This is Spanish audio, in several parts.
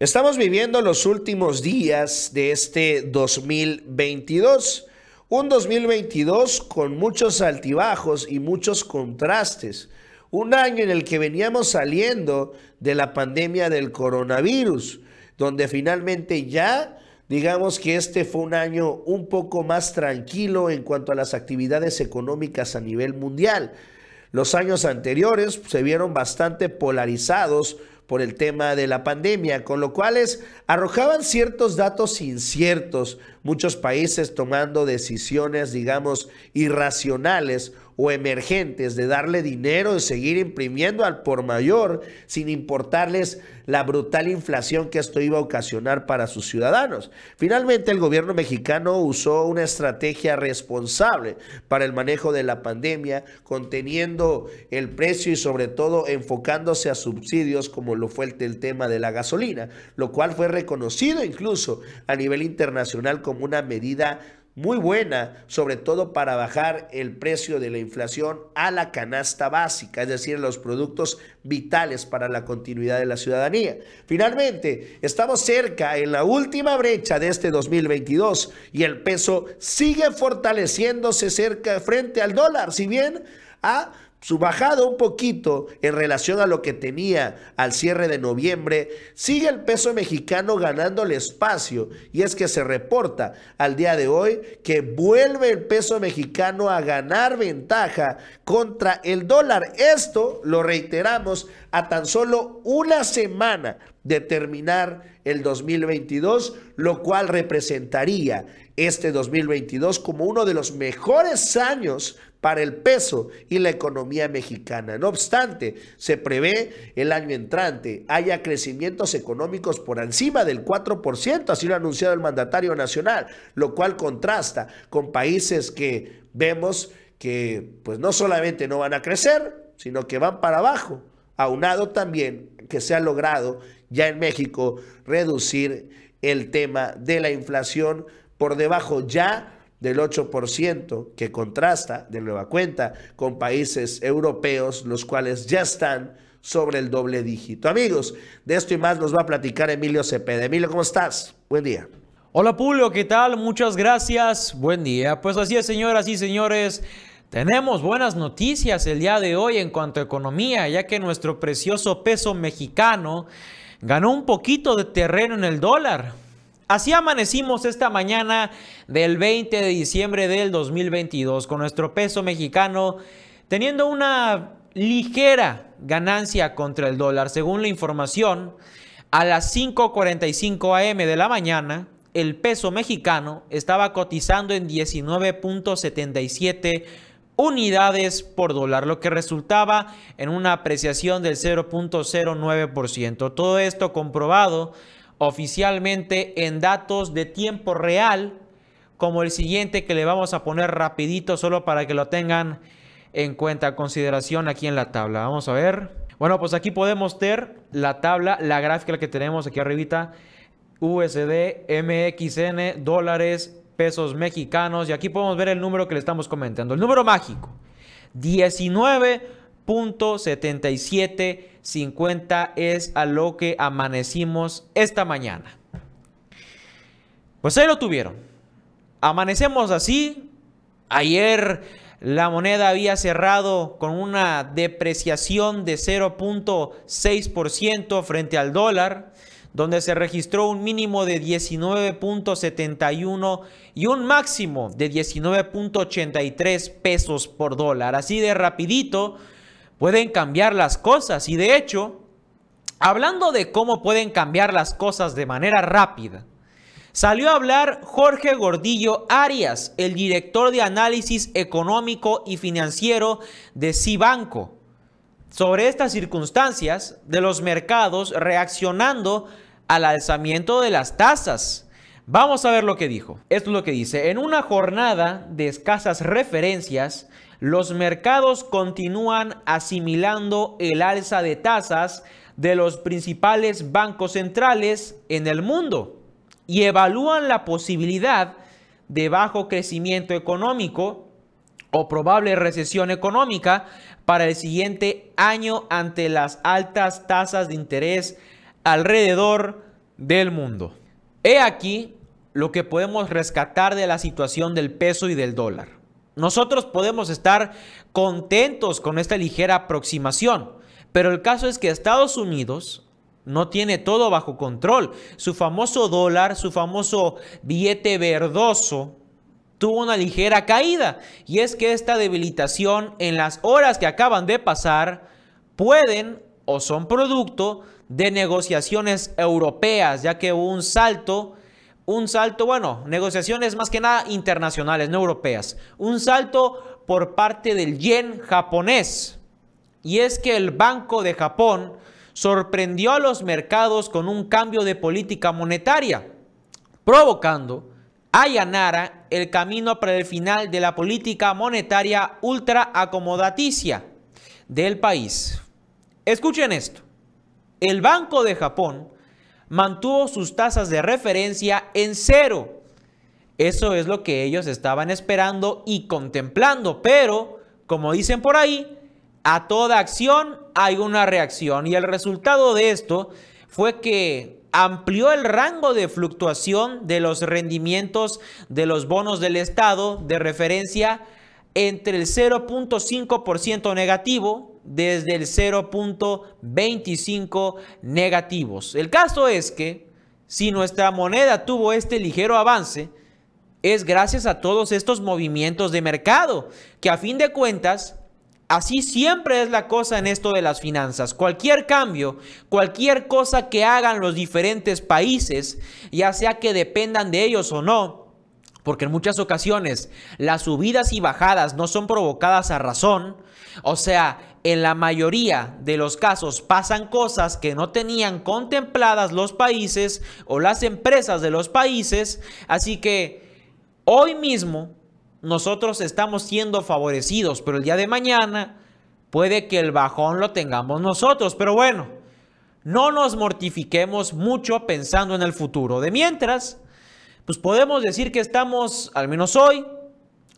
Estamos viviendo los últimos días de este 2022, un 2022 con muchos altibajos y muchos contrastes, un año en el que veníamos saliendo de la pandemia del coronavirus, donde finalmente ya digamos que este fue un año un poco más tranquilo en cuanto a las actividades económicas a nivel mundial. Los años anteriores se vieron bastante polarizados por el tema de la pandemia, con lo cual arrojaban ciertos datos inciertos, muchos países tomando decisiones, digamos, irracionales o emergentes de darle dinero, de seguir imprimiendo al por mayor, sin importarles la brutal inflación que esto iba a ocasionar para sus ciudadanos. Finalmente, el gobierno mexicano usó una estrategia responsable para el manejo de la pandemia, conteniendo el precio y sobre todo enfocándose a subsidios como lo fue el tema de la gasolina, lo cual fue reconocido incluso a nivel internacional como una medida muy buena, sobre todo para bajar el precio de la inflación a la canasta básica, es decir, los productos vitales para la continuidad de la ciudadanía. Finalmente, estamos cerca en la última brecha de este 2022 y el peso sigue fortaleciéndose cerca frente al dólar, si bien ha su bajada un poquito en relación a lo que tenía al cierre de noviembre, sigue el peso mexicano ganando el espacio y es que se reporta al día de hoy que vuelve el peso mexicano a ganar ventaja contra el dólar. Esto lo reiteramos a tan solo una semana de terminar el 2022, lo cual representaría este 2022 como uno de los mejores años para el peso y la economía mexicana. No obstante, se prevé el año entrante haya crecimientos económicos por encima del 4%, así lo ha anunciado el mandatario nacional, lo cual contrasta con países que vemos que pues no solamente no van a crecer, sino que van para abajo, aunado también que se ha logrado ya en México reducir el tema de la inflación por debajo ya del 8%, que contrasta de nueva cuenta con países europeos, los cuales ya están sobre el doble dígito. Amigos, de esto y más nos va a platicar Emilio Cepeda. Emilio, ¿cómo estás? Buen día. Hola Pulio, ¿qué tal? Muchas gracias. Buen día. Pues así es, señoras y señores. Tenemos buenas noticias el día de hoy en cuanto a economía, ya que nuestro precioso peso mexicano ganó un poquito de terreno en el dólar. Así amanecimos esta mañana del 20 de diciembre del 2022 con nuestro peso mexicano teniendo una ligera ganancia contra el dólar. Según la información, a las 5.45 am de la mañana, el peso mexicano estaba cotizando en 19.77 unidades por dólar, lo que resultaba en una apreciación del 0.09%. Todo esto comprobado oficialmente en datos de tiempo real, como el siguiente que le vamos a poner rapidito solo para que lo tengan en cuenta, consideración aquí en la tabla. Vamos a ver. Bueno, pues aquí podemos ver la tabla, la gráfica que tenemos aquí arribita, USD, MXN, dólares, pesos mexicanos, y aquí podemos ver el número que le estamos comentando, el número mágico, 19 0.7750 es a lo que amanecimos esta mañana. Pues ahí lo tuvieron. Amanecemos así. Ayer la moneda había cerrado con una depreciación de 0.6% frente al dólar, donde se registró un mínimo de 19.71 y un máximo de 19.83 pesos por dólar. Así de rapidito pueden cambiar las cosas. Y de hecho, hablando de cómo pueden cambiar las cosas de manera rápida, salió a hablar Jorge Gordillo Arias, el director de análisis económico y financiero de Cibanco, sobre estas circunstancias de los mercados reaccionando al alzamiento de las tasas. Vamos a ver lo que dijo. Esto es lo que dice. En una jornada de escasas referencias, los mercados continúan asimilando el alza de tasas de los principales bancos centrales en el mundo y evalúan la posibilidad de bajo crecimiento económico o probable recesión económica para el siguiente año ante las altas tasas de interés alrededor del mundo. He aquí lo que podemos rescatar de la situación del peso y del dólar. Nosotros podemos estar contentos con esta ligera aproximación, pero el caso es que Estados Unidos no tiene todo bajo control. Su famoso dólar, su famoso billete verdoso, tuvo una ligera caída. Y es que esta debilitación en las horas que acaban de pasar pueden o son producto de negociaciones europeas, ya que hubo un salto un salto, bueno, negociaciones más que nada internacionales, no europeas, un salto por parte del yen japonés. Y es que el Banco de Japón sorprendió a los mercados con un cambio de política monetaria, provocando allanara el camino para el final de la política monetaria ultra acomodaticia del país. Escuchen esto. El Banco de Japón mantuvo sus tasas de referencia en cero. Eso es lo que ellos estaban esperando y contemplando, pero, como dicen por ahí, a toda acción hay una reacción y el resultado de esto fue que amplió el rango de fluctuación de los rendimientos de los bonos del Estado de referencia entre el 0.5% negativo desde el 0.25 negativos. El caso es que si nuestra moneda tuvo este ligero avance, es gracias a todos estos movimientos de mercado, que a fin de cuentas, así siempre es la cosa en esto de las finanzas. Cualquier cambio, cualquier cosa que hagan los diferentes países, ya sea que dependan de ellos o no, porque en muchas ocasiones las subidas y bajadas no son provocadas a razón. O sea, en la mayoría de los casos pasan cosas que no tenían contempladas los países o las empresas de los países. Así que hoy mismo nosotros estamos siendo favorecidos, pero el día de mañana puede que el bajón lo tengamos nosotros. Pero bueno, no nos mortifiquemos mucho pensando en el futuro. De mientras pues podemos decir que estamos, al menos hoy,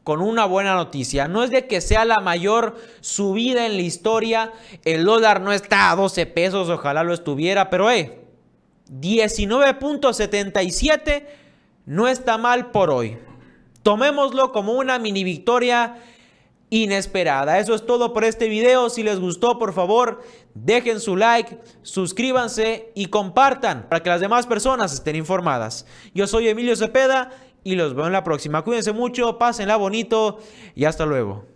con una buena noticia. No es de que sea la mayor subida en la historia. El dólar no está a 12 pesos, ojalá lo estuviera, pero eh, 19.77 no está mal por hoy. Tomémoslo como una mini victoria inesperada. Eso es todo por este video. Si les gustó, por favor, dejen su like, suscríbanse y compartan para que las demás personas estén informadas. Yo soy Emilio Cepeda y los veo en la próxima. Cuídense mucho, pásenla bonito y hasta luego.